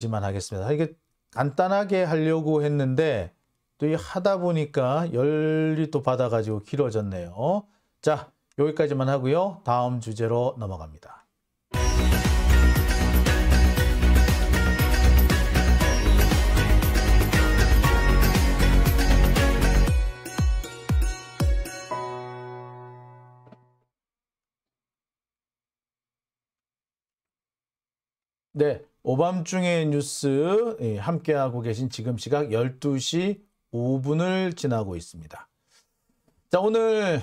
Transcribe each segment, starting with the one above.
지만 하겠습니다. 이게 간단하게 하려고 했는데 또 하다 보니까 열이 또 받아가지고 길어졌네요. 자 여기까지만 하고요. 다음 주제로 넘어갑니다. 네, 오밤중의 뉴스 예, 함께하고 계신 지금 시각 12시 5분을 지나고 있습니다. 자, 오늘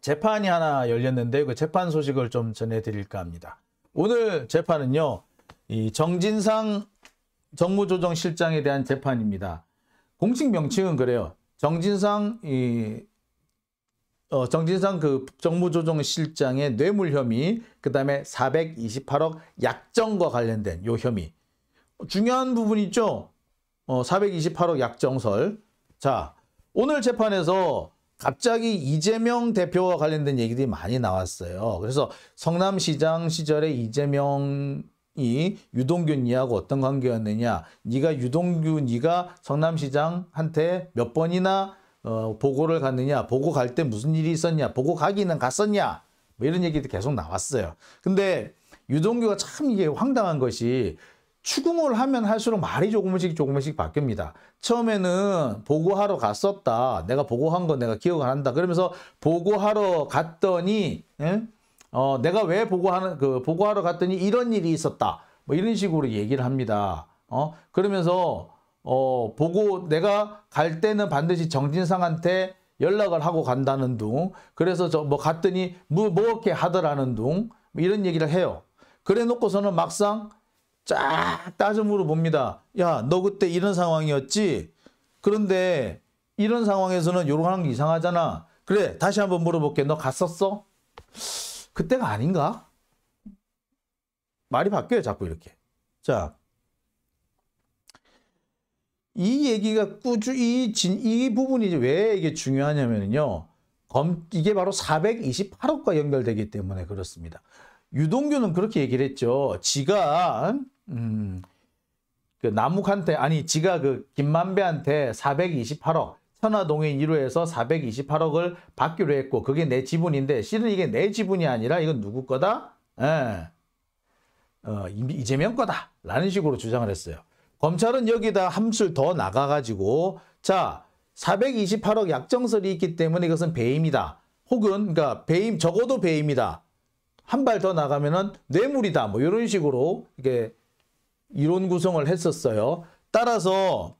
재판이 하나 열렸는데 그 재판 소식을 좀 전해드릴까 합니다. 오늘 재판은요, 이 정진상 정무조정실장에 대한 재판입니다. 공식 명칭은 그래요. 정진상 이 어, 정진상 그 정무조정실장의 뇌물 혐의, 그 다음에 428억 약정과 관련된 요 혐의. 중요한 부분 있죠? 어, 428억 약정설. 자, 오늘 재판에서 갑자기 이재명 대표와 관련된 얘기들이 많이 나왔어요. 그래서 성남시장 시절에 이재명이 유동균이하고 어떤 관계였느냐, 네가 유동균, 네가 성남시장한테 몇 번이나 어, 보고를 갔느냐, 보고 갈 때 무슨 일이 있었냐, 보고 가기는 갔었냐, 뭐 이런 얘기도 계속 나왔어요. 근데 유동규가 참 이게 황당한 것이 추궁을 하면 할수록 말이 조금씩 조금씩 바뀝니다. 처음에는 보고하러 갔었다. 내가 보고한 거 내가 기억 안 한다. 그러면서 보고하러 갔더니, 응? 어, 내가 왜 보고하는, 그, 보고하러 갔더니 이런 일이 있었다. 뭐 이런 식으로 얘기를 합니다. 어, 그러면서 어, 보고 내가 갈 때는 반드시 정진상한테 연락을 하고 간다는 둥 그래서 저 뭐 갔더니 뭐 뭐게 하더라는 둥 뭐 이런 얘기를 해요. 그래 놓고서는 막상 쫙 따져 물어봅니다. 야 너 그때 이런 상황이었지? 그런데 이런 상황에서는 요런 하는 게 이상하잖아. 그래 다시 한번 물어볼게. 너 갔었어? 그때가 아닌가? 말이 바뀌어요 자꾸 이렇게. 자이 얘기가 꾸준히 진, 이 부분이 왜 이게 중요하냐면요. 검, 이게 바로 428억과 연결되기 때문에 그렇습니다. 유동규는 그렇게 얘기를 했죠. 지가 음, 그 남욱한테 아니 지가 그 김만배한테 428억 천화동인 1호에서 428억을 받기로 했고 그게 내 지분인데 실은 이게 내 지분이 아니라 이건 누구 거다? 에. 예. 어, 이재명 거다 라는 식으로 주장을 했어요. 검찰은 여기다 함수를 더 나가가지고 자 428억 약정설이 있기 때문에 이것은 배임이다. 혹은 그러니까 배임 적어도 배임이다. 한 발 더 나가면은 뇌물이다. 뭐 이런 식으로 이게 이론 구성을 했었어요. 따라서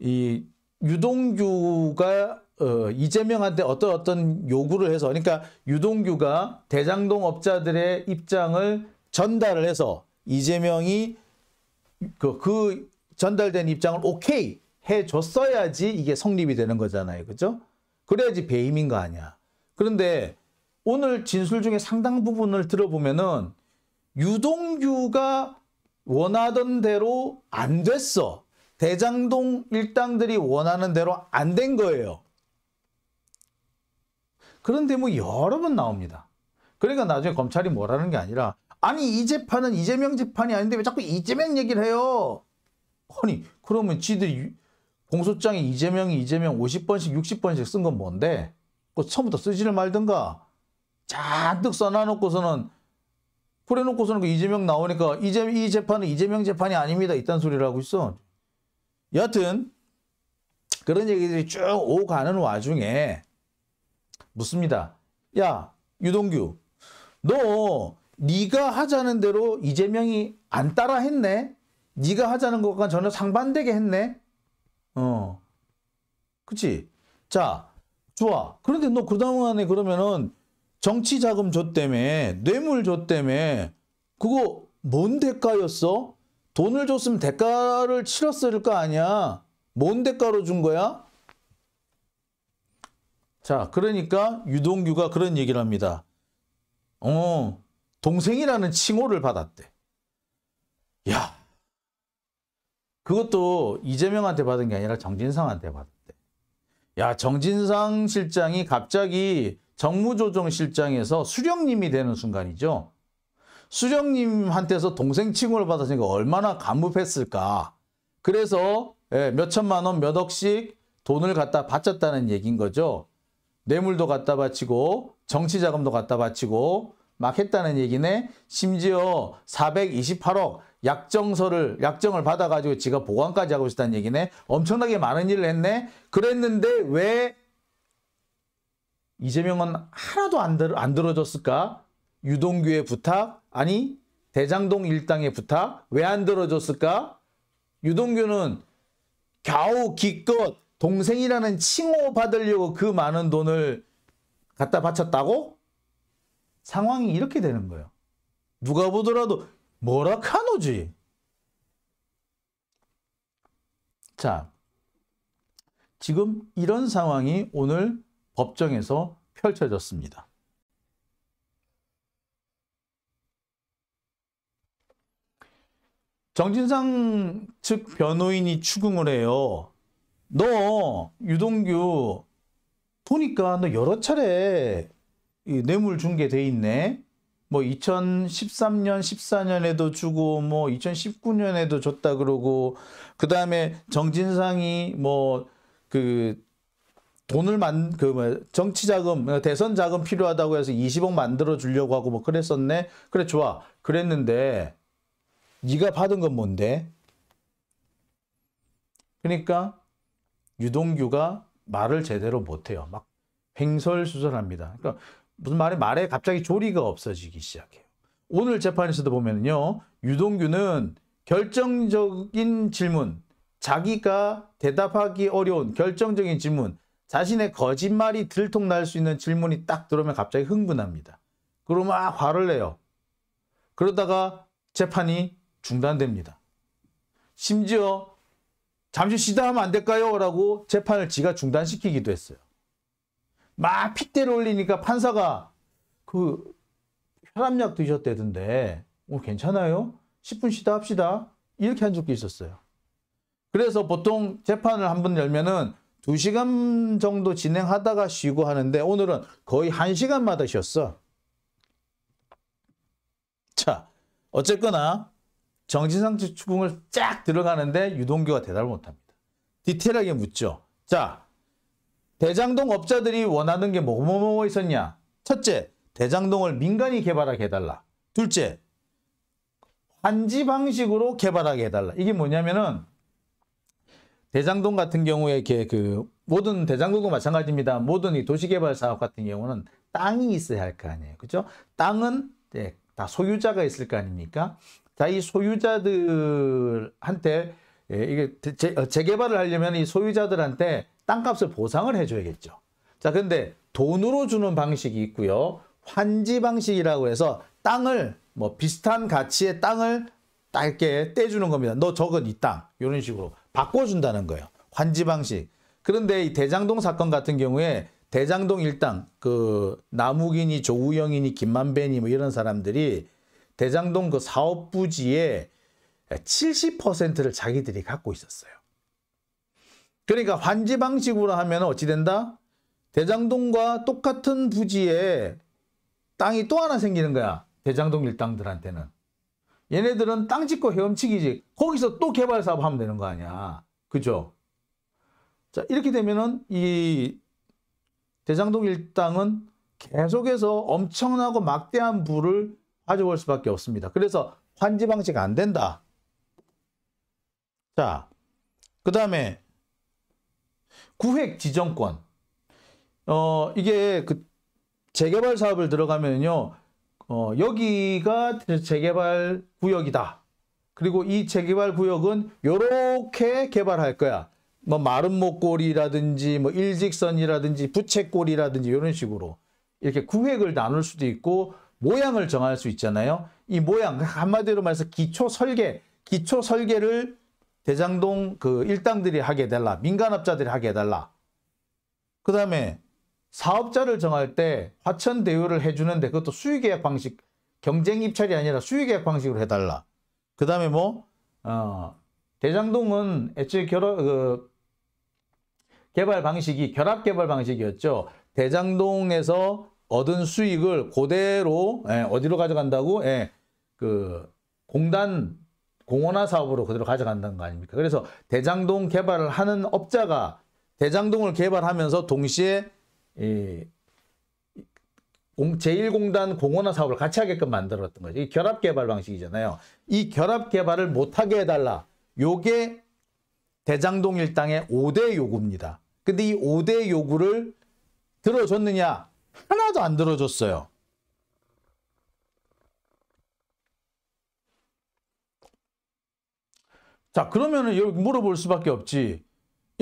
이 유동규가 어, 이재명한테 어떤 어떤 요구를 해서 그러니까 유동규가 대장동 업자들의 입장을 전달을 해서 이재명이 그, 그 전달된 입장을 오케이 해줬어야지 이게 성립이 되는 거잖아요. 그죠? 그래야지 배임인 거 아니야. 그런데 오늘 진술 중에 상당 부분을 들어보면은 유동규가 원하던 대로 안 됐어. 대장동 일당들이 원하는 대로 안 된 거예요. 그런데 뭐 여러 번 나옵니다. 그러니까 나중에 검찰이 뭐라는 게 아니라 아니 이 재판은 이재명 재판이 아닌데 왜 자꾸 이재명 얘기를 해요? 아니 그러면 지들 이 공소장에 이재명이 이재명 50번씩 60번씩 쓴 건 뭔데? 그 처음부터 쓰지를 말든가 잔뜩 써놔놓고서는 그래놓고서는 그 이재명 나오니까 이재, 이 재판은 이재명 재판이 아닙니다. 이딴 소리를 하고 있어. 여튼 하 그런 얘기들이 쭉 오가는 와중에 묻습니다. 야 유동규 너 네가 하자는 대로 이재명이 안 따라 했네. 네가 하자는 것과 전혀 상반되게 했네. 어. 그치? 자, 좋아. 그런데 너 그동안에 그러면은 정치 자금 줬다며, 뇌물 줬다며, 그거 뭔 대가였어? 돈을 줬으면 대가를 치렀을 거 아니야. 뭔 대가로 준 거야? 자, 그러니까 유동규가 그런 얘기를 합니다. 어, 동생이라는 칭호를 받았대. 야 그것도 이재명한테 받은 게 아니라 정진상한테 받았대. 야 정진상 실장이 갑자기 정무조정 실장에서 수령님이 되는 순간이죠. 수령님한테서 동생 칭호를 받았으니까 얼마나 감흡했을까. 그래서 예, 몇 천만 원, 몇 억씩 돈을 갖다 바쳤다는 얘기인 거죠. 뇌물도 갖다 바치고 정치 자금도 갖다 바치고 막 했다는 얘기네. 심지어 428억 약정서를 약정을 받아가지고 지가 보관까지 하고 있었다는 얘기네. 엄청나게 많은 일을 했네. 그랬는데 왜 이재명은 하나도 안, 들, 안 들어줬을까? 유동규의 부탁? 아니 대장동 일당의 부탁? 왜 안 들어줬을까? 유동규는 겨우 기껏 동생이라는 칭호 받으려고 그 많은 돈을 갖다 바쳤다고? 상황이 이렇게 되는 거예요. 누가 보더라도 뭐라카노지. 자, 지금 이런 상황이 오늘 법정에서 펼쳐졌습니다. 정진상 측 변호인이 추궁을 해요. 너 유동규 보니까 너 여러 차례 이 뇌물 중게돼 있네. 뭐 2013년, 14년에도 주고 뭐 2019년에도 줬다 그러고 그다음에 정진상이 뭐 그 돈을 만 그 뭐 정치 자금, 대선 자금 필요하다고 해서 20억 만들어 주려고 하고 뭐 그랬었네. 그래 좋아. 그랬는데 네가 받은 건 뭔데? 그러니까 유동규가 말을 제대로 못해요. 막 횡설수설합니다. 그러니까 무슨 말이 말에 갑자기 조리가 없어지기 시작해요. 오늘 재판에서도 보면요. 유동규는 결정적인 질문, 자기가 대답하기 어려운 결정적인 질문, 자신의 거짓말이 들통날 수 있는 질문이 딱 들어오면 갑자기 흥분합니다. 그러면 막 아, 화를 내요. 그러다가 재판이 중단됩니다. 심지어 잠시 쉬다 하면 안 될까요? 라고 재판을 지가 중단시키기도 했어요. 막 핏대를 올리니까 판사가 그 혈압약 드셨대던데 오 뭐 괜찮아요? 10분 쉬다 합시다. 이렇게 한 적도 있었어요. 그래서 보통 재판을 한 번 열면은 2시간 정도 진행하다가 쉬고 하는데 오늘은 거의 1시간마다 쉬었어. 자, 어쨌거나 정신상추궁을쫙 들어가는데 유동규가 대답을 못합니다. 디테일하게 묻죠. 자, 대장동 업자들이 원하는 게 뭐뭐뭐 뭐, 뭐 있었냐? 첫째, 대장동을 민간이 개발하게 해달라. 둘째, 환지 방식으로 개발하게 해달라. 이게 뭐냐면은 대장동 같은 경우에 그 모든 대장동도 마찬가지입니다. 모든 이 도시개발 사업 같은 경우는 땅이 있어야 할 거 아니에요. 그죠? 땅은 네, 다 소유자가 있을 거 아닙니까? 자, 이 소유자들한테 예, 이게 어, 재, 개발을 하려면 이 소유자들한테 땅값을 보상을 해줘야겠죠. 자, 근데 돈으로 주는 방식이 있고요. 환지 방식이라고 해서 땅을 뭐 비슷한 가치의 땅을 짧게 떼주는 겁니다. 너 적은 이 땅. 이런 식으로 바꿔준다는 거예요. 환지 방식. 그런데 이 대장동 사건 같은 경우에 대장동 일당 그나무기니 조우영이니 김만배니 뭐 이런 사람들이 대장동 그 사업부지에 70%를 자기들이 갖고 있었어요. 그러니까 환지 방식으로 하면 어찌 된다? 대장동과 똑같은 부지에 땅이 또 하나 생기는 거야. 대장동 일당들한테는. 얘네들은 땅 짓고 헤엄치기지. 거기서 또 개발 사업 하면 되는 거 아니야. 그죠? 자, 이렇게 되면은 이 대장동 일당은 계속해서 엄청나고 막대한 부를 가져올 수밖에 없습니다. 그래서 환지 방식 안 된다. 자, 그 다음에 구획 지정권. 어, 이게 그 재개발 사업을 들어가면요. 어, 여기가 재개발 구역이다. 그리고 이 재개발 구역은 요렇게 개발할 거야. 뭐 마름모꼴이라든지 뭐 일직선이라든지 부채꼴이라든지 이런 식으로 이렇게 구획을 나눌 수도 있고 모양을 정할 수 있잖아요. 이 모양 한마디로 말해서 기초 설계, 기초 설계를 대장동 그 일당들이 하게 해달라. 민간업자들이 하게 해달라. 그 다음에 사업자를 정할 때 화천 대우를 해주는데 그것도 수의계약 방식, 경쟁 입찰이 아니라 수의계약 방식으로 해달라. 그 다음에 뭐, 어, 대장동은 애초에 결합, 그, 개발 방식이 결합 개발 방식이었죠. 대장동에서 얻은 수익을 그대로 예, 어디로 가져간다고? 예, 그 공단 공원화 사업으로 그대로 가져간다는 거 아닙니까? 그래서 대장동 개발을 하는 업자가 대장동을 개발하면서 동시에 이 제1공단 공원화 사업을 같이 하게끔 만들었던 거죠. 이 결합 개발 방식이잖아요. 이 결합 개발을 못하게 해달라. 요게 대장동 일당의 5대 요구입니다. 근데 이 5대 요구를 들어줬느냐? 하나도 안 들어줬어요. 자 그러면은 여기 물어볼 수밖에 없지.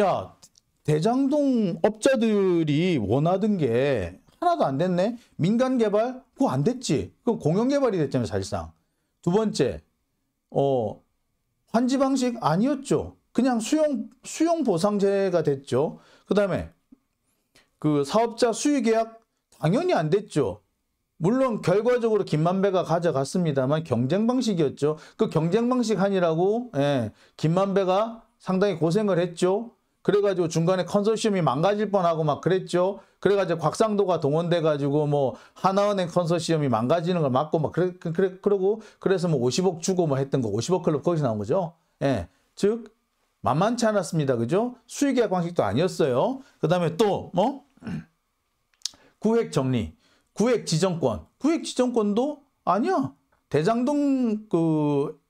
야 대장동 업자들이 원하던 게 하나도 안 됐네. 민간 개발 그거 안 됐지. 그럼 공영 개발이 됐잖아요 사실상. 두 번째 어 환지 방식 아니었죠. 그냥 수용 수용 보상제가 됐죠. 그다음에 그 사업자 수의 계약 당연히 안 됐죠. 물론 결과적으로 김만배가 가져갔습니다만 경쟁 방식이었죠. 그 경쟁 방식 한니라고 예, 김만배가 상당히 고생을 했죠. 그래가지고 중간에 컨소시엄이 망가질 뻔하고 막 그랬죠. 그래가지고 곽상도가 동원돼가지고 뭐 하나은행 컨소시엄이 망가지는 걸 막고 막 그래, 그, 그래 그러고 그래서 뭐 50억 주고 뭐 했던 거 50억 클럽 거기서 나온 거죠. 예, 즉 만만치 않았습니다. 그죠? 수익계약 방식도 아니었어요. 그 다음에 또 뭐 구획 정리. 구획 지정권. 구획 지정권도 아니야. 대장동 그,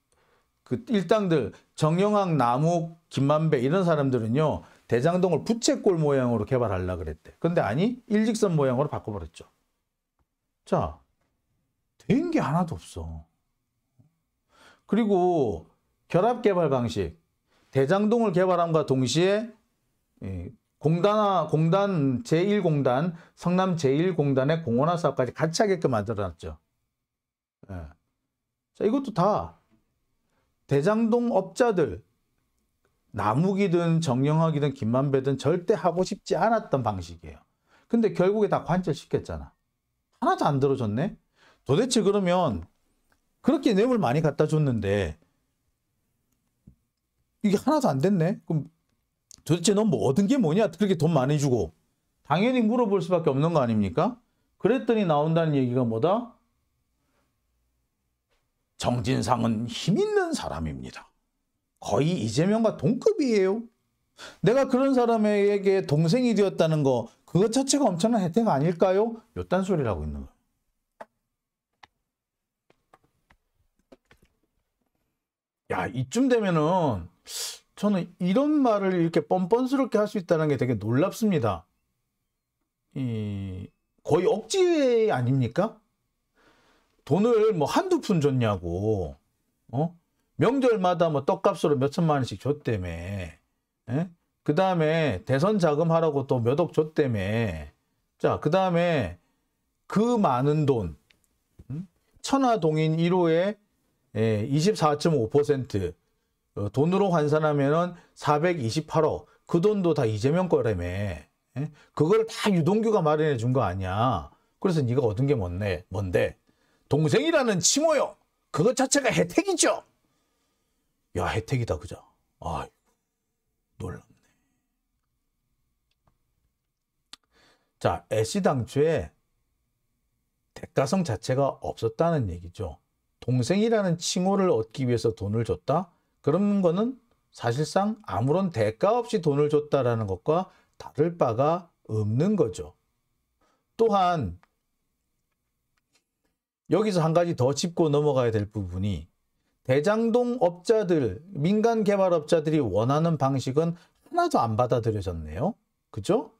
그 일당들 정영학, 남욱, 김만배 이런 사람들은요. 대장동을 부채꼴 모양으로 개발하려 고 그랬대. 근데 아니 일직선 모양으로 바꿔버렸죠. 자, 된 게 하나도 없어. 그리고 결합 개발 방식. 대장동을 개발함과 동시에 예, 공단, 공단 제1공단, 성남 제1공단의 공원화 사업까지 같이 하게끔 만들어놨죠. 예. 자, 이것도 다 대장동 업자들, 나무기든 정영학이든 김만배든 절대 하고 싶지 않았던 방식이에요. 근데 결국에 다 관철시켰잖아. 하나도 안 들어줬네? 도대체 그러면 그렇게 뇌물 많이 갖다 줬는데 이게 하나도 안 됐네? 그럼 도대체 넌뭐 얻은 게 뭐냐? 그렇게 돈 많이 주고. 당연히 물어볼 수밖에 없는 거 아닙니까? 그랬더니 나온다는 얘기가 뭐다? 정진상은 힘 있는 사람입니다. 거의 이재명과 동급이에요. 내가 그런 사람에게 동생이 되었다는 거 그것 자체가 엄청난 혜택 아닐까요? 요딴 소리라고 있는 거예요. 야 이쯤 되면은 저는 이런 말을 이렇게 뻔뻔스럽게 할 수 있다는 게 되게 놀랍습니다. 이 거의 억지 아닙니까? 돈을 뭐 한두 푼 줬냐고, 어? 명절마다 뭐 떡값으로 몇천만 원씩 줬다며, 예? 그 다음에 대선 자금하라고 또 몇 억 줬다며, 자, 그 다음에 그 많은 돈, 음? 천하동인 1호에 24.5%, 예, 어, 돈으로 환산하면 428억 그 돈도 다 이재명 거라며 예? 그걸 다 유동규가 마련해 준 거 아니야 그래서 네가 얻은 게 뭔데 뭔데 동생이라는 칭호요 그것 자체가 혜택이죠 야 혜택이다 그죠 아 놀랍네 자 애씨 당초에 대가성 자체가 없었다는 얘기죠 동생이라는 칭호를 얻기 위해서 돈을 줬다 그런 거는 사실상 아무런 대가 없이 돈을 줬다라는 것과 다를 바가 없는 거죠. 또한 여기서 한 가지 더 짚고 넘어가야 될 부분이 대장동 업자들, 민간 개발업자들이 원하는 방식은 하나도 안 받아들여졌네요. 그죠?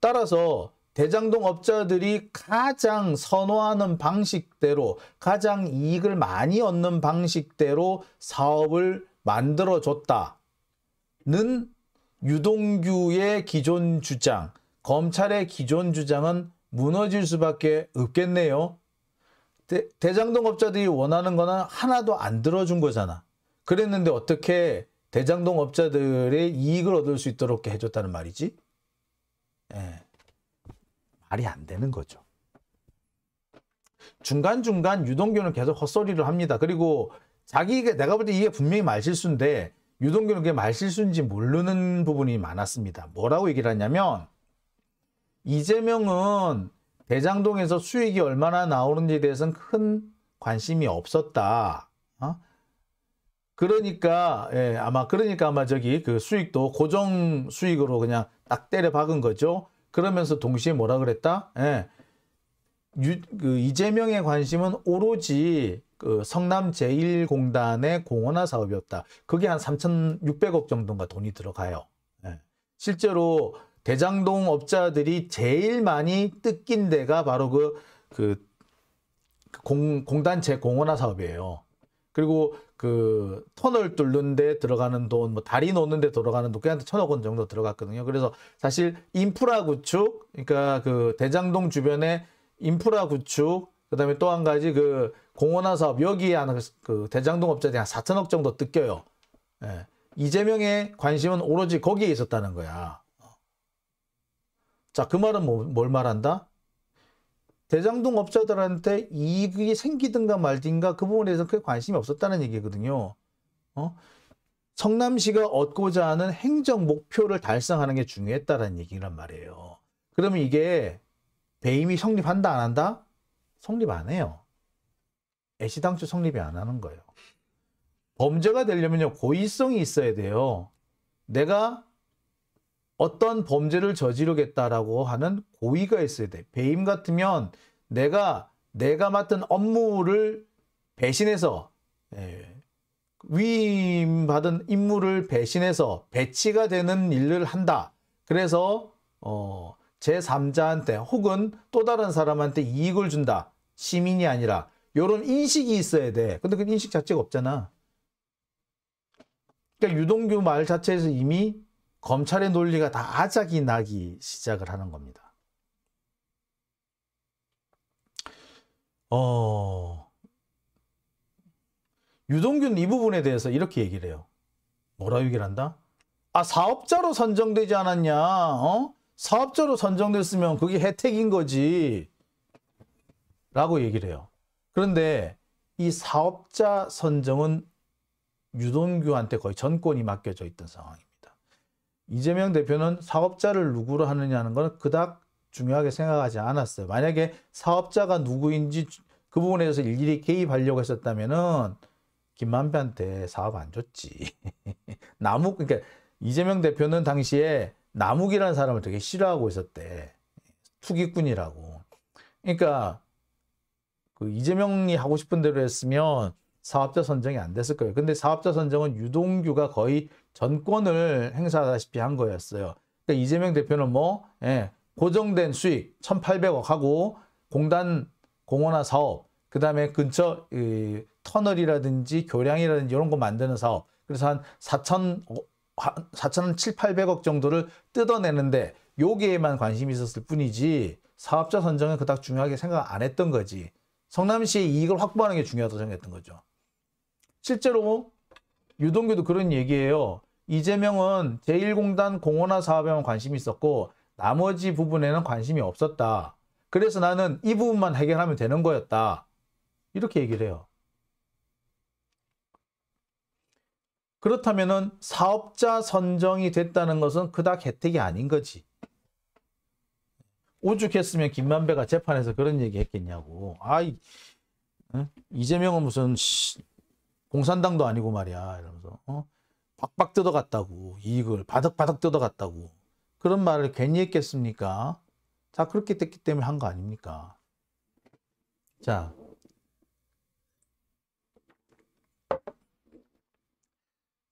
따라서 대장동 업자들이 가장 선호하는 방식대로 가장 이익을 많이 얻는 방식대로 사업을 만들어줬다는 유동규의 기존 주장, 검찰의 기존 주장은 무너질 수밖에 없겠네요. 대, 장동업자들이 원하는 거는 하나도 안 들어준 거잖아. 그랬는데 어떻게 대장동업자들의 이익을 얻을 수 있도록 해줬다는 말이지? 예. 말이 안 되는 거죠. 중간중간 유동규는 계속 헛소리를 합니다. 그리고 자기 가 내가 볼 때 이게 분명히 말실수인데 유동규는 그게 말실수인지 모르는 부분이 많았습니다. 뭐라고 얘기를 하냐면 이재명은 대장동에서 수익이 얼마나 나오는지에 대해서는 큰 관심이 없었다. 어? 그러니까 예, 아마 그러니까 아마 저기 그 수익도 고정 수익으로 그냥 딱 때려 박은 거죠. 그러면서 동시에 뭐라 그랬다? 예, 유, 그 이재명의 관심은 오로지 그 성남 제1공단의 공원화 사업이었다. 그게 한 3,600억 정도가 돈이 들어가요. 예. 실제로 대장동 업자들이 제일 많이 뜯긴 데가 바로 그, 그 공, 공단 재공원화 사업이에요. 그리고 그 터널 뚫는 데 들어가는 돈, 뭐 다리 놓는 데 들어가는 돈, 그냥 천억 원 정도 들어갔거든요. 그래서 사실 인프라 구축, 그러니까 그 대장동 주변에 인프라 구축, 그다음에 또 한 가지 그 공원화 사업 여기에 하나 그, 그 대장동 업자들이 한 4천억 정도 뜯겨요. 예. 이재명의 관심은 오로지 거기에 있었다는 거야. 자, 그 말은 뭐, 뭘 말한다? 대장동 업자들한테 이익이 생기든가 말든가 그 부분에 대해서 크게 관심이 없었다는 얘기거든요. 어? 성남시가 얻고자 하는 행정 목표를 달성하는 게중요했다는 얘기란 말이에요. 그러면 이게 배임이 성립한다 안 한다? 성립 안 해요. 애시당초 성립이 안 하는 거예요. 범죄가 되려면요, 고의성이 있어야 돼요. 내가 어떤 범죄를 저지르겠다라고 하는 고의가 있어야 돼. 배임 같으면 내가 내가 맡은 업무를 배신해서 예, 위임받은 임무를 배신해서 배치가 되는 일을 한다. 그래서 어, 제3자한테 혹은 또 다른 사람한테 이익을 준다. 시민이 아니라 이런 인식이 있어야 돼. 근데 그 인식 자체가 없잖아. 그러니까 유동규 말 자체에서 이미 검찰의 논리가 다 아작이 나기 시작을 하는 겁니다. 어... 유동균이 부분에 대해서 이렇게 얘기를 해요. 뭐라 얘기를 한다? 아 사업자로 선정되지 않았냐? 어? 사업자로 선정됐으면 그게 혜택인 거지 라고 얘기를 해요. 그런데 이 사업자 선정은 유동규한테 거의 전권이 맡겨져 있던 상황입니다. 이재명 대표는 사업자를 누구로 하느냐는 건 그닥 중요하게 생각하지 않았어요. 만약에 사업자가 누구인지 그 부분에 대해서 일일이 개입하려고 했었다면은 김만배한테 사업 안 줬지. 나무 그러니까 이재명 대표는 당시에 남욱이라는 사람을 되게 싫어하고 있었대. 투기꾼이라고. 그러니까 그 이재명이 하고 싶은 대로 했으면 사업자 선정이 안 됐을 거예요. 근데 사업자 선정은 유동규가 거의 전권을 행사하다시피 한 거였어요. 그러니까 이재명 대표는 뭐 예, 고정된 수익 1,800억 하고 공단 공원화 사업, 그 다음에 근처 터널이라든지 교량이라든지 이런 거 만드는 사업. 그래서 한 4천 4천원 7, 800억 정도를 뜯어내는데 여기에만 관심이 있었을 뿐이지 사업자 선정은 그닥 중요하게 생각 안 했던 거지. 성남시의 이익을 확보하는 게 중요하다고 생각했던 거죠. 실제로 뭐 유동규도 그런 얘기예요. 이재명은 제1공단 공원화 사업에만 관심이 있었고 나머지 부분에는 관심이 없었다. 그래서 나는 이 부분만 해결하면 되는 거였다. 이렇게 얘기를 해요. 그렇다면 사업자 선정이 됐다는 것은 그닥 혜택이 아닌 거지. 오죽했으면 김만배가 재판에서 그런 얘기 했겠냐고. 아, 어? 이재명은 무슨 씨, 공산당도 아니고 말이야 이러면서 어? 박박 뜯어갔다고 이익을 바득바득 뜯어갔다고 그런 말을 괜히 했겠습니까? 자 그렇게 됐기 때문에 한 거 아닙니까? 자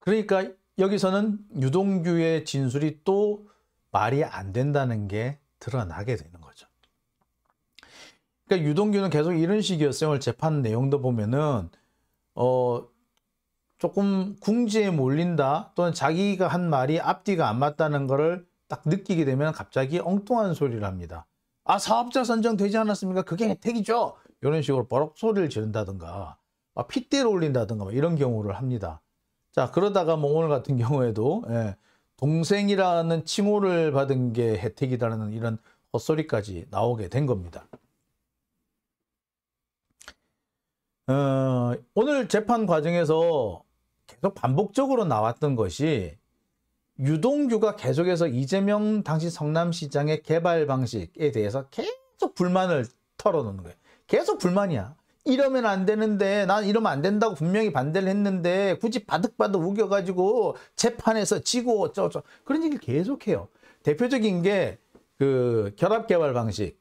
그러니까 여기서는 유동규의 진술이 또 말이 안 된다는 게 드러나게 되는 거죠. 그러니까 유동규는 계속 이런 식이었어요. 오늘 재판 내용도 보면은 어 조금 궁지에 몰린다 또는 자기가 한 말이 앞뒤가 안 맞다는 거를 딱 느끼게 되면 갑자기 엉뚱한 소리를 합니다. 아 사업자 선정 되지 않았습니까? 그게 혜택이죠. 이런 식으로 버럭 소리를 지른다든가 막 핏대를 올린다든가 이런 경우를 합니다. 자 그러다가 뭐 오늘 같은 경우에도 예, 동생이라는 칭호를 받은 게 혜택이다라는 이런 헛소리까지 나오게 된 겁니다. 어, 오늘 재판 과정에서 계속 반복적으로 나왔던 것이 유동규가 계속해서 이재명 당시 성남시장의 개발 방식에 대해서 계속 불만을 털어놓는 거예요. 계속 불만이야. 이러면 안 되는데 난 이러면 안 된다고 분명히 반대를 했는데 굳이 바득바득 우겨가지고 재판에서 지고 어쩌고저 그런 얘기를 계속해요. 대표적인 게 그 결합개발 방식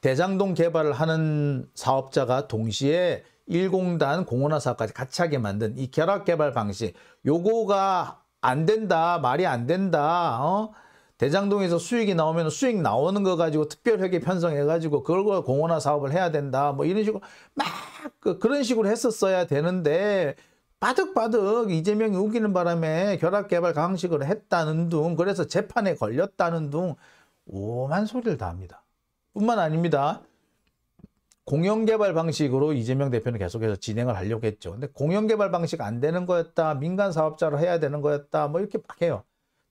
대장동 개발을 하는 사업자가 동시에 일공단 공원화 사업까지 같이 하게 만든 이 결합개발 방식 요거가 안 된다 말이 안 된다 어? 대장동에서 수익이 나오면 수익 나오는 거 가지고 특별회계 편성해 가지고 그걸 공원화 사업을 해야 된다 뭐 이런 식으로 막 그, 그런 식으로 했었어야 되는데 바득바득 이재명이 우기는 바람에 결합개발 강식을 했다는 둥 그래서 재판에 걸렸다는 둥 오만 소리를 다 합니다. 뿐만 아닙니다. 공영개발 방식으로 이재명 대표는 계속해서 진행을 하려고 했죠. 근데 공영개발 방식 안 되는 거였다. 민간 사업자로 해야 되는 거였다. 뭐 이렇게 막 해요.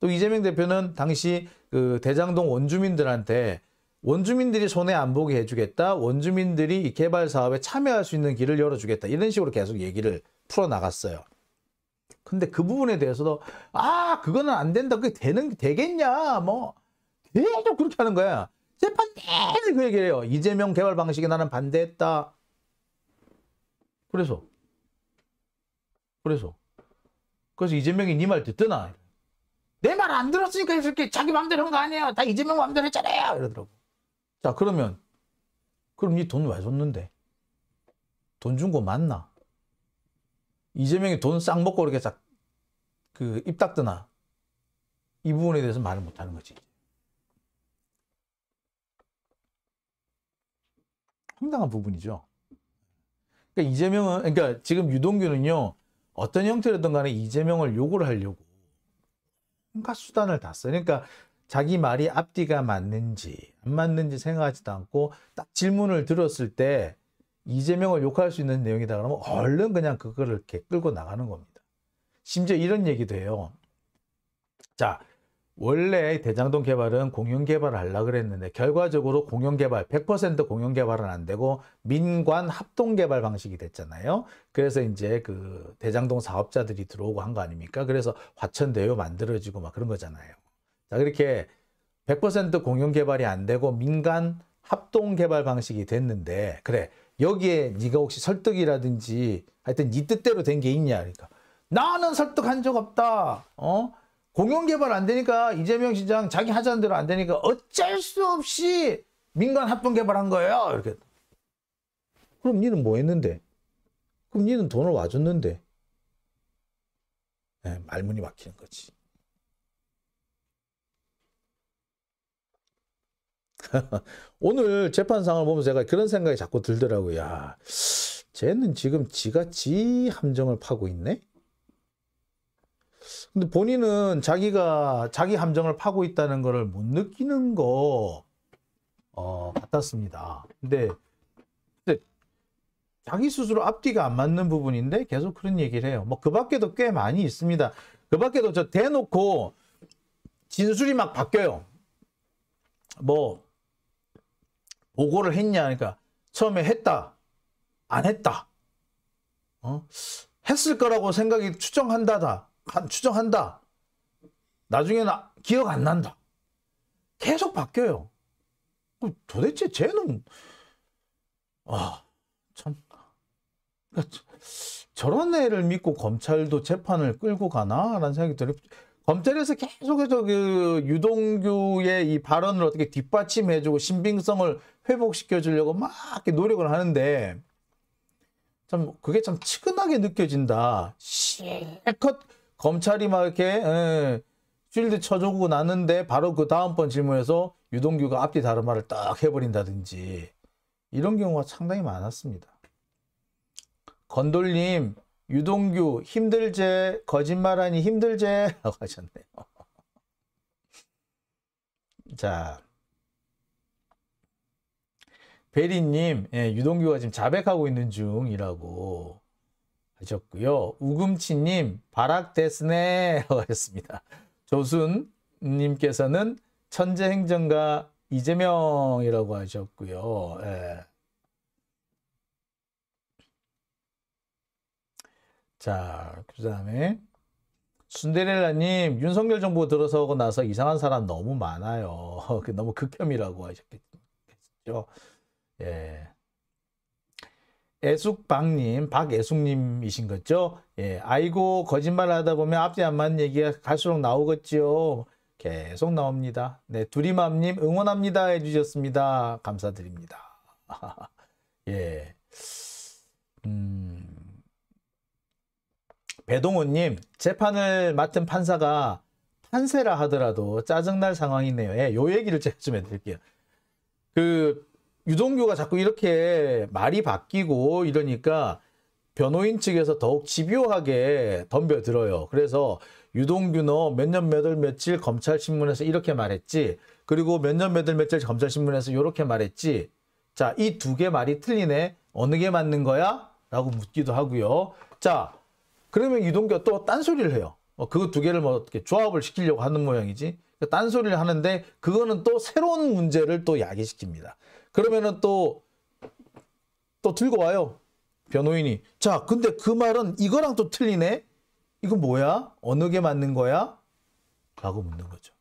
또 이재명 대표는 당시 그 대장동 원주민들한테 원주민들이 손해 안 보게 해주겠다. 원주민들이 이 개발 사업에 참여할 수 있는 길을 열어주겠다. 이런 식으로 계속 얘기를 풀어나갔어요. 근데 그 부분에 대해서도 아 그거는 안 된다. 그게 되는 되겠냐 뭐 계속 그렇게 하는 거야. 재판 내내 그 얘기를 해요. 이재명 개발 방식에 나는 반대했다. 그래서 그래서 그래서 이재명이 니말 네 듣더나 내말안 들었으니까 이렇게 자기 마음대로 한 거 아니에요. 다 이재명 마음대로 했잖아요. 이러더라고. 자 그러면 그럼 이돈왜 줬는데? 돈 준 거 맞나? 이재명이 돈 싹 먹고 이렇게 싹그입 닦더나 이 부분에 대해서 말을 못하는 거지. 황당한 부분이죠. 그러니까 이재명은 그러니까 지금 유동규는요 어떤 형태로든 간에 이재명을 욕을 하려고 온갖 수단을 다 써요. 그러니까 자기 말이 앞뒤가 맞는지 안 맞는지 생각하지도 않고 딱 질문을 들었을 때 이재명을 욕할 수 있는 내용이다 그러면 얼른 그냥 그거를 이렇게 끌고 나가는 겁니다. 심지어 이런 얘기도 해요. 자, 원래 대장동 개발은 공영 개발을 하려고 그랬는데 결과적으로 공영 개발 100% 공영 개발은 안 되고 민관 합동 개발 방식이 됐잖아요. 그래서 이제 그 대장동 사업자들이 들어오고 한 거 아닙니까? 그래서 화천대유 만들어지고 막 그런 거잖아요. 자, 그렇게 100% 공영 개발이 안 되고 민간 합동 개발 방식이 됐는데 그래. 여기에 네가 혹시 설득이라든지 하여튼 네 뜻대로 된 게 있냐 그러니까 나는 설득한 적 없다. 어? 공영 개발 안 되니까 이재명 시장 자기 하자는 대로 안 되니까 어쩔 수 없이 민간 합병 개발한 거예요. 이렇게. 그럼 니는 뭐 했는데? 그럼 니는 돈을 와줬는데? 네, 말문이 막히는 거지. 오늘 재판상을 보면서 제가 그런 생각이 자꾸 들더라고요. 야, 쟤는 지금 지가 지 함정을 파고 있네? 근데 본인은 자기가 자기 함정을 파고 있다는 것을 못 느끼는 거 어, 같았습니다. 근데, 근데 자기 스스로 앞뒤가 안 맞는 부분인데 계속 그런 얘기를 해요. 뭐 그 밖에도 꽤 많이 있습니다. 그 밖에도 저 대놓고 진술이 막 바뀌어요. 뭐 보고를 했냐 그러니까 처음에 했다 안 했다 어? 했을 거라고 생각이 추정한다다 추정한다. 나중에는 기억 안 난다. 계속 바뀌어요. 뭐 도대체 쟤는 아참 그러니까 저런 애를 믿고 검찰도 재판을 끌고 가나라는 생각이 들어요. 검찰에서 계속해서 그 유동규의 이 발언을 어떻게 뒷받침해주고 신빙성을 회복시켜 주려고 막 노력을 하는데 참 그게 참 측은하게 느껴진다. 실컷 검찰이 막 이렇게 에, 예, 쉴드 쳐주고 나는데 바로 그 다음번 질문에서 유동규가 앞뒤 다른 말을 딱 해버린다든지 이런 경우가 상당히 많았습니다. 건돌님 유동규 힘들제 거짓말하니 힘들제 라고 하셨네요. 자 베리님 예, 유동규가 지금 자백하고 있는 중이라고 하셨고요. 우금치님 바락데스네 하셨습니다. 조순님께서는 천재행정가 이재명이라고 하셨고요. 예. 자, 그 다음에 순데렐라님 윤석열 정부 들어서고 나서 이상한 사람 너무 많아요. 너무 극혐이라고 하셨겠죠. 예. 애숙방님, 박애숙님이신 거죠? 예, 아이고 거짓말 하다 보면 앞뒤 안 맞는 얘기가 갈수록 나오겠지요. 계속 나옵니다. 네, 두리맘님 응원합니다 해주셨습니다. 감사드립니다. 예, 음, 배동호님 재판을 맡은 판사가 판세라 하더라도 짜증날 상황이네요. 예, 요 얘기를 제가 좀 해드릴게요. 그 유동규가 자꾸 이렇게 말이 바뀌고 이러니까 변호인 측에서 더욱 집요하게 덤벼들어요. 그래서 유동규 너 몇 년 몇 월 며칠 검찰신문에서 이렇게 말했지. 그리고 몇 년 몇 월 며칠 검찰신문에서 이렇게 말했지. 자, 이 두 개 말이 틀리네. 어느 게 맞는 거야? 라고 묻기도 하고요. 자, 그러면 유동규가 또 딴소리를 해요. 어, 그두 개를 뭐 어떻게 조합을 시키려고 하는 모양이지. 그러니까 딴소리를 하는데 그거는 또 새로운 문제를 또 야기시킵니다. 그러면은 또, 또 들고 와요. 변호인이. 자, 근데 그 말은 이거랑 또 틀리네? 이거 뭐야? 어느 게 맞는 거야? 라고 묻는 거죠.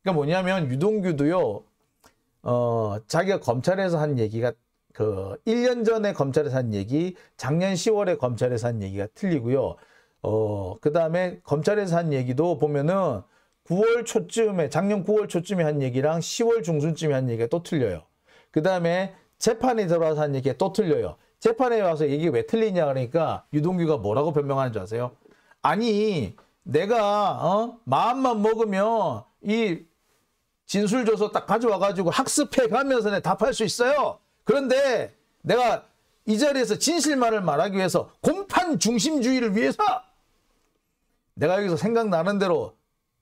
그러니까 뭐냐면 유동규도요. 어, 자기가 검찰에서 한 얘기가 그 1년 전에 검찰에서 한 얘기, 작년 10월에 검찰에서 한 얘기가 틀리고요. 어, 그다음에 검찰에서 한 얘기도 보면은 9월 초쯤에 작년 9월 초쯤에 한 얘기랑 10월 중순쯤에 한 얘기가 또 틀려요. 그 다음에 재판에 들어와서 한 얘기가 또 틀려요. 재판에 와서 얘기 왜 틀리냐 그러니까 유동규가 뭐라고 변명하는 줄 아세요? 아니 내가 어? 마음만 먹으면 이 진술 줘서 딱 가져와 가지고 학습해 가면서 내 답할 수 있어요. 그런데 내가 이 자리에서 진실만을 말하기 위해서 공판 중심주의를 위해서 내가 여기서 생각나는 대로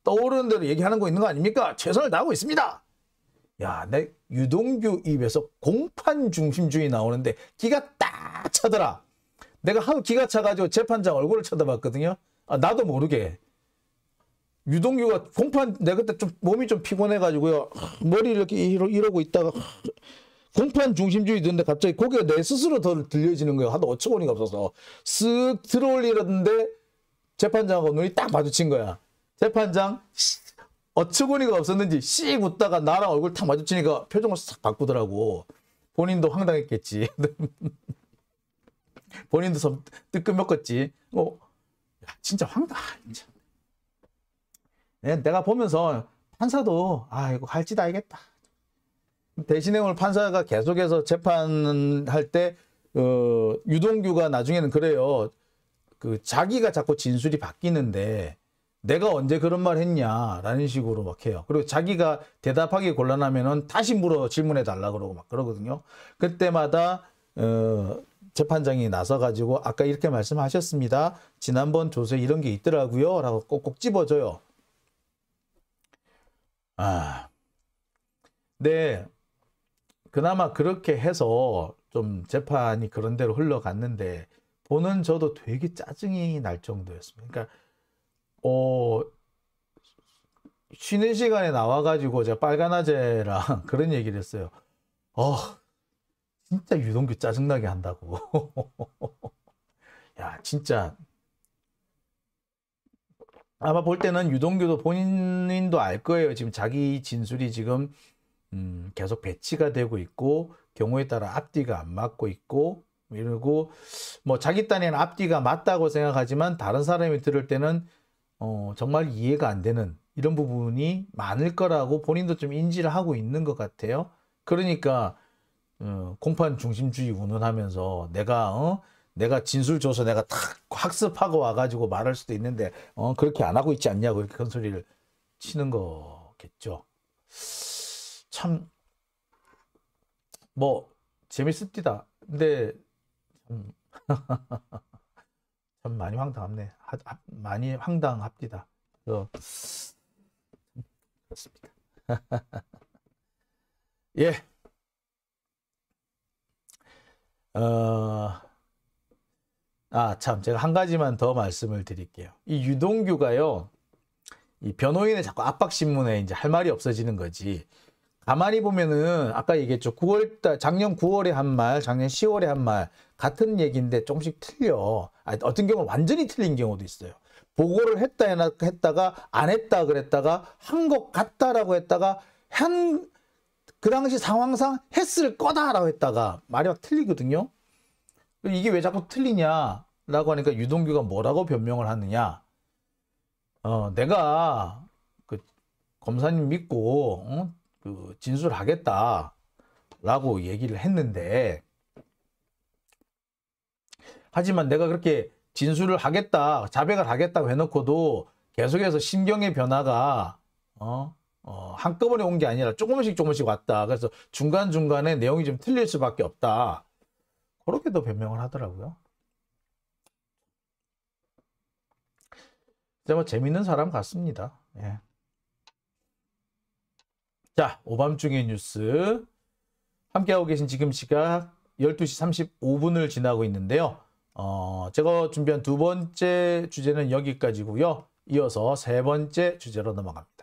떠오르는 대로 얘기하는 거 있는 거 아닙니까? 최선을 다하고 있습니다. 야, 내 유동규 입에서 공판 중심주의 나오는데 기가 딱 차더라. 내가 하루 기가 차가지고 재판장 얼굴을 쳐다봤거든요. 아, 나도 모르게. 유동규가 공판, 내가 그때 좀 몸이 좀 피곤해가지고요. 머리를 이렇게 이러, 고 있다가 공판 중심주의 듣는데 갑자기 고개가 내 스스로 더 들려지는 거예요. 하도 어처구니가 없어서. 쓱 들어올리는데 재판장하고 눈이 딱 마주친 거야. 재판장, 씨. 어처구니가 없었는지 씩 웃다가 나랑 얼굴 탁 마주치니까 표정을 싹 바꾸더라고. 본인도 황당했겠지. 본인도 섬 뜨끔했겠지. 어, 야, 진짜 황당. 진짜. 아, 네, 내가 보면서 판사도 아 이거 할짓 알겠다. 대신에 오늘 판사가 계속해서 재판할 때 어, 유동규가 나중에는 그래요. 그 자기가 자꾸 진술이 바뀌는데 내가 언제 그런 말 했냐라는 식으로 막 해요. 그리고 자기가 대답하기 곤란하면은 다시 물어 질문해 달라 그러고 막 그러거든요. 그때마다 어, 재판장이 나서 가지고 아까 이렇게 말씀하셨습니다. 지난번 조서에 이런 게 있더라고요라고 꼭꼭 집어줘요. 아. 네. 그나마 그렇게 해서 좀 재판이 그런 대로 흘러갔는데 보는 저도 되게 짜증이 날 정도였습니다. 그러니까 어, 쉬는 시간에 나와가지고 제가 빨간 아재랑 그런 얘기를 했어요. 어, 진짜 유동규 짜증나게 한다고. 야, 진짜. 아마 볼 때는 유동규도 본인도 알 거예요. 지금 자기 진술이 지금 음, 계속 배치가 되고 있고 경우에 따라 앞뒤가 안 맞고 있고 이러고 뭐 자기 딴에는 앞뒤가 맞다고 생각하지만 다른 사람이 들을 때는 어, 정말 이해가 안 되는 이런 부분이 많을 거라고 본인도 좀 인지를 하고 있는 것 같아요. 그러니까 어, 공판 중심주의 운운하면서 내가 어, 내가 진술 줘서 내가 탁 학습하고 와가지고 말할 수도 있는데 어, 그렇게 안 하고 있지 않냐고 이렇게 큰 소리를 치는 거겠죠. 참 뭐 재밌습니다. 근데 음. 좀 많이 황당합네. 하, 하, 많이 황당합니다 그래서 어. 그렇습니다. 예. 어, 아, 참, 제가 한 가지만 더 말씀을 드릴게요. 이 유동규가요, 이 변호인의 자꾸 압박신문에 이제 할 말이 없어지는 거지. 가만히 보면은, 아까 얘기했죠. 9월 작년 9월에 한 말, 작년 10월에 한 말, 같은 얘기인데 조금씩 틀려. 아니, 어떤 경우는 완전히 틀린 경우도 있어요. 보고를 했다 했다가 안 했다 그랬다가 한 것 같다라고 했다가 한그 당시 상황상 했을 거다라고 했다가 말이 막 틀리거든요. 이게 왜 자꾸 틀리냐라고 하니까 유동규가 뭐라고 변명을 하느냐. 어, 내가 그 검사님 믿고 어? 그 진술하겠다라고 얘기를 했는데 하지만 내가 그렇게 진술을 하겠다, 자백을 하겠다고 해놓고도 계속해서 신경의 변화가 어, 어 한꺼번에 온 게 아니라 조금씩 조금씩 왔다. 그래서 중간중간에 내용이 좀 틀릴 수밖에 없다. 그렇게도 변명을 하더라고요. 진짜 뭐 재밌는 사람 같습니다. 예. 자, 오밤중의 뉴스. 함께하고 계신 지금 시각 12시 35분을 지나고 있는데요. 어, 제가 준비한 두 번째 주제는 여기까지고요. 이어서 세 번째 주제로 넘어갑니다.